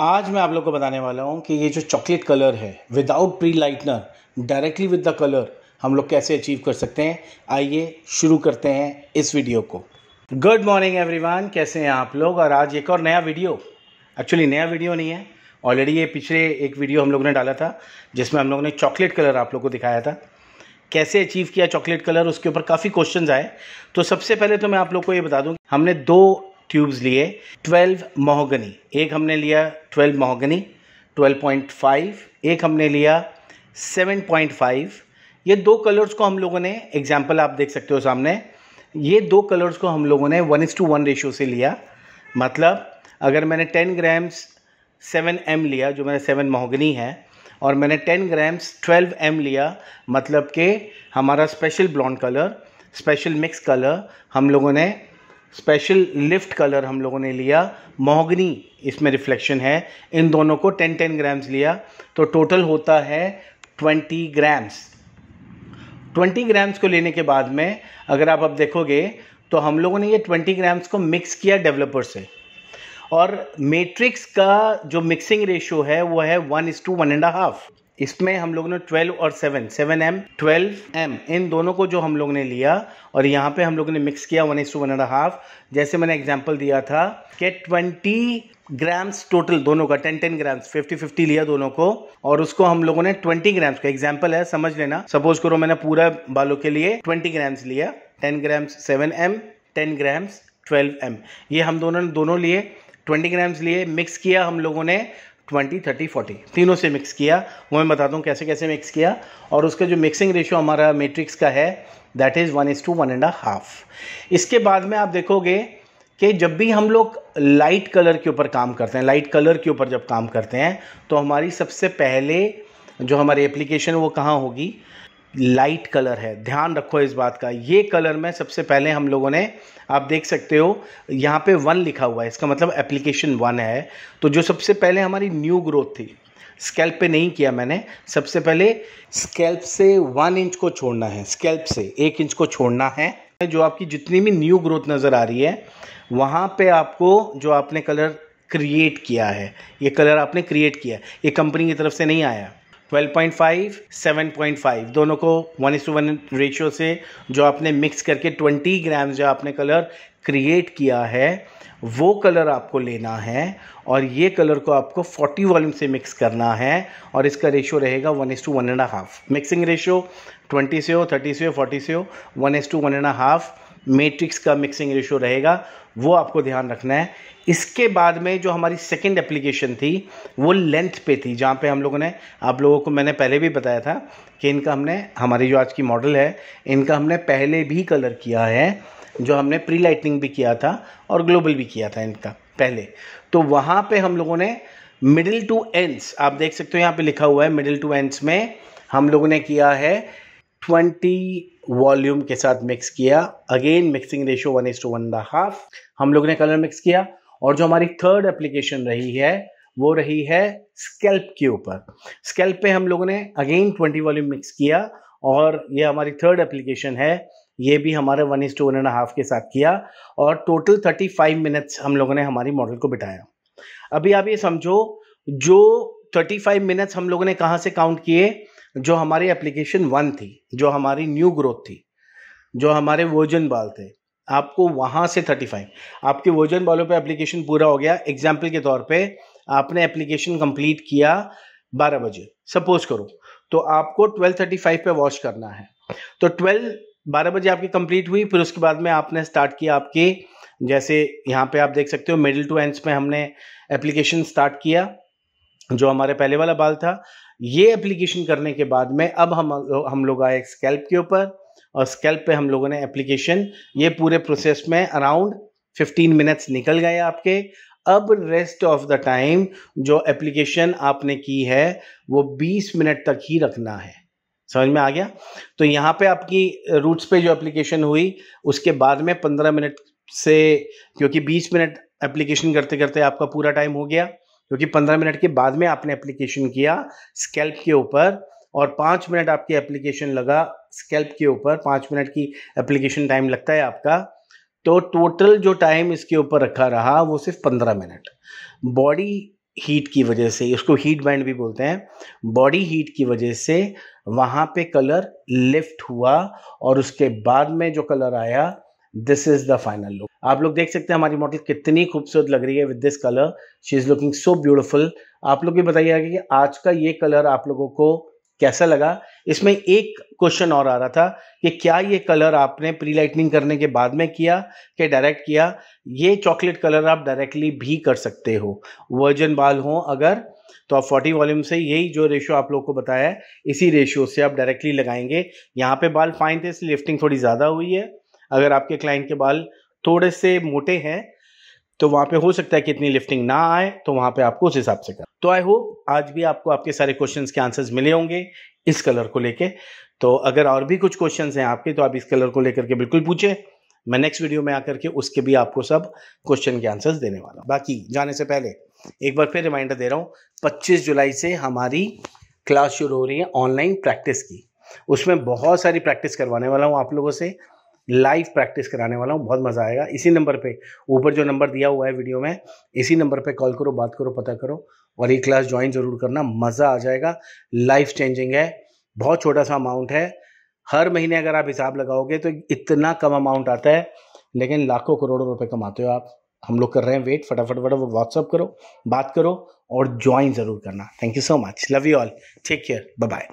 आज मैं आप लोग को बताने वाला हूँ कि ये जो चॉकलेट कलर है without pre lightener directly with the colour हम लोग कैसे अचीव कर सकते हैं आइए शुरू करते हैं इस वीडियो को गुड मॉर्निंग एवरीवन कैसे हैं आप लोग और आज एक और नया वीडियो एक्चुअली नया वीडियो नहीं है ऑलरेडी ये पिछले एक वीडियो हम लोग ने डाला था जिसमें हम लोग ने चॉकलेट कलर आप लोग को दिखाया था कैसे अचीव किया चॉकलेट कलर उसके ऊपर काफ़ी क्वेश्चंस आए तो सबसे पहले तो मैं आप लोग को ये बता दूँ हमने दो ट्यूब्स लिए 12 मोहगनी एक हमने लिया 12 मोहगनी 12.5 एक हमने लिया 7.5 ये दो कलर्स को हम लोगों ने एग्जाम्पल आप देख सकते हो सामने ये दो कलर्स को हम लोगों ने one is to one ratio से लिया मतलब अगर मैंने 10 ग्राम्स 7 एम लिया जो मैंने 7 मोहगनी है और मैंने 10 ग्राम्स 12 एम लिया मतलब कि हमारा special blonde colour special mix colour हम लोगों ने स्पेशल लिफ्ट कलर हम लोगों ने लिया मोहगनी इसमें रिफ्लेक्शन है इन दोनों को 10 10 ग्राम्स लिया तो टोटल होता है 20 ग्राम्स 20 ग्राम्स को लेने के बाद में अगर आप अब देखोगे तो हम लोगों ने ये 20 ग्राम्स को मिक्स किया डेवलपर से और मैट्रिक्स का जो मिक्सिंग रेशियो है वो है one is to one and half इसमें हम लोग ने 12 और 7 7m, एम ट्वेल्व एम इन दोनों को जो हम लोग ने लिया और यहाँ पे हम लोग ने मिक्स किया one two one and half जैसे मैंने एग्जाम्पल दिया था कि 20 ग्राम्स टोटल दोनों का 10 10 ग्राम्स 50 50 लिया दोनों को और उसको हम लोगों ने 20 ग्राम्स का एग्जाम्पल है समझ लेना सपोज करो मैंने पूरा बालों के लिए ट्वेंटी ग्राम्स लिया ten grams seven M ten grams twelve M ये हम दोनों ने दोनों लिए 20 ग्राम्स लिए मिक्स किया हम लोगों ने ट्वेंटी थर्टी फोर्टी तीनों से मिक्स किया वो मैं बताता हूँ कैसे कैसे मिक्स किया और उसका जो मिक्सिंग रेशियो हमारा मेट्रिक्स का है that is one is to one and half इसके बाद में आप देखोगे कि जब भी हम लोग लाइट कलर के ऊपर काम करते हैं लाइट कलर के ऊपर जब काम करते हैं तो हमारी सबसे पहले जो हमारी एप्लीकेशन वो कहाँ होगी लाइट कलर है ध्यान रखो इस बात का ये कलर में सबसे पहले हम लोगों ने आप देख सकते हो यहाँ पे वन लिखा हुआ है इसका मतलब एप्लीकेशन वन है तो जो सबसे पहले हमारी न्यू ग्रोथ थी स्केल्प पे नहीं किया मैंने सबसे पहले स्केल्प से वन इंच को छोड़ना है स्केल्प से एक इंच को छोड़ना है जो आपकी जितनी भी न्यू ग्रोथ नज़र आ रही है वहाँ पर आपको जो आपने कलर क्रिएट किया है ये कलर आपने क्रिएट किया है ये कंपनी की तरफ से नहीं आया 12.5 7.5 दोनों को वन टू वन रेशियो से जो आपने मिक्स करके 20 ग्राम जो आपने कलर क्रिएट किया है वो कलर आपको लेना है और ये कलर को आपको 40 वॉल्यूम से मिक्स करना है और इसका रेशियो रहेगा one is to one and half mixing ratio 20 से हो 30 से हो 40 से हो one is to one and half Matrix का मिक्सिंग रेशो रहेगा वो आपको ध्यान रखना है इसके बाद में जो हमारी सेकेंड एप्लीकेशन थी वो लेंथ पे थी जहाँ पे हम लोगों ने आप लोगों को मैंने पहले भी बताया था कि इनका हमने हमारी जो आज की मॉडल है इनका हमने पहले भी कलर किया है जो हमने प्री लाइटनिंग भी किया था और ग्लोबल भी किया था इनका पहले तो वहाँ पे हम लोगों ने मिडिल टू एंड्स आप देख सकते हो यहाँ पर लिखा हुआ है मिडिल टू एंड्स में हम लोगों ने किया है ट्वेंटी वॉल्यूम के साथ मिक्स किया again mixing ratio one is to one the half हम लोग ने कलर मिक्स किया और जो हमारी थर्ड एप्लीकेशन रही है वो रही है स्केल्प के ऊपर स्केल्प पे हम लोगों ने अगेन ट्वेंटी वॉल्यूम मिक्स किया और ये हमारी थर्ड एप्लीकेशन है ये भी हमारे one is to one and half के साथ किया और टोटल थर्टी फाइव मिनट्स हम लोगों ने हमारी मॉडल को बिठाया अभी आप ये समझो जो थर्टी फाइव मिनट्स हम लोगों ने कहाँ से काउंट किए जो हमारी एप्लीकेशन वन थी जो हमारी न्यू ग्रोथ थी जो हमारे वर्जन बाल थे आपको वहाँ से थर्टी फाइव आपके वर्जन बालों पे एप्लीकेशन पूरा हो गया एग्जाम्पल के तौर पे आपने एप्लीकेशन कंप्लीट किया बारह बजे सपोज करो तो आपको ट्वेल्व थर्टी फाइव पे वॉश करना है तो ट्वेल्व बारह बजे आपकी कंप्लीट हुई फिर उसके बाद में आपने स्टार्ट किया आपकी जैसे यहाँ पे आप देख सकते हो मिडिल टू एंड्स में हमने एप्लीकेशन स्टार्ट किया जो हमारे पहले वाला बाल था ये एप्लीकेशन करने के बाद में अब हम हम लोग आए स्कैल्प के ऊपर और स्कैल्प पे हम लोगों ने एप्लीकेशन ये पूरे प्रोसेस में अराउंड 15 मिनट्स निकल गए आपके अब रेस्ट ऑफ द टाइम जो एप्लीकेशन आपने की है वो 20 मिनट तक ही रखना है समझ में आ गया तो यहाँ पे आपकी रूट्स पे जो एप्लीकेशन हुई उसके बाद में 15 मिनट से क्योंकि 20 मिनट एप्लीकेशन करते करते आपका पूरा टाइम हो गया क्योंकि पंद्रह मिनट के बाद में आपने एप्लीकेशन किया स्कैल्प के ऊपर और पाँच मिनट आपकी एप्लीकेशन लगा स्कैल्प के ऊपर पाँच मिनट की एप्लीकेशन टाइम लगता है आपका तो टोटल जो टाइम इसके ऊपर रखा रहा वो सिर्फ पंद्रह मिनट बॉडी हीट की वजह से इसको हीट बैंड भी बोलते हैं बॉडी हीट की वजह से वहाँ पे कलर लिफ्ट हुआ और उसके बाद में जो कलर आया this is the final look आप लोग देख सकते हैं हमारी मॉडल कितनी खूबसूरत लग रही है with this colour she is looking so beautiful आप लोग भी बताइएगा कि आज का ये कलर आप लोगों को कैसा लगा इसमें एक क्वेश्चन और आ रहा था कि क्या ये कलर आपने प्री लाइटनिंग करने के बाद में किया कि डायरेक्ट किया ये चॉकलेट कलर आप डायरेक्टली भी कर सकते हो वर्जन बाल हो अगर तो आप 40 वॉल्यूम से यही जो रेशियो आप लोग को बताया है इसी रेशियो से आप डायरेक्टली लगाएंगे यहाँ पे बाल फाइन थे इसलिए लिफ्टिंग थोड़ी ज़्यादा हुई है अगर आपके क्लाइंट के बाल थोड़े से मोटे हैं तो वहाँ पे हो सकता है कि इतनी लिफ्टिंग ना आए तो वहाँ पे आपको उस हिसाब से कर तो आई होप आज भी आपको आपके सारे क्वेश्चंस के आंसर्स मिले होंगे इस कलर को लेके तो अगर और भी कुछ क्वेश्चंस हैं आपके तो आप इस कलर को लेकर के बिल्कुल पूछें मैं नेक्स्ट वीडियो में आकर के उसके भी आपको सब क्वेश्चन के आंसर्स देने वाला हूँ बाकी जाने से पहले एक बार फिर रिमाइंडर दे रहा हूँ पच्चीस जुलाई से हमारी क्लास शुरू हो रही है ऑनलाइन प्रैक्टिस की उसमें बहुत सारी प्रैक्टिस करवाने वाला हूँ आप लोगों से लाइव प्रैक्टिस कराने वाला हूँ बहुत मज़ा आएगा इसी नंबर पे ऊपर जो नंबर दिया हुआ है वीडियो में इसी नंबर पे कॉल करो बात करो पता करो और ये क्लास ज्वाइन ज़रूर करना मज़ा आ जाएगा लाइफ चेंजिंग है बहुत छोटा सा अमाउंट है हर महीने अगर आप हिसाब लगाओगे तो इतना कम अमाउंट आता है लेकिन लाखों करोड़ों रुपये कमाते हो आप हम लोग कर रहे हैं वेट फटाफट फटाफट व्हाट्सअप करो बात करो और ज्वाइन ज़रूर करना thank you so much love you all take care bye bye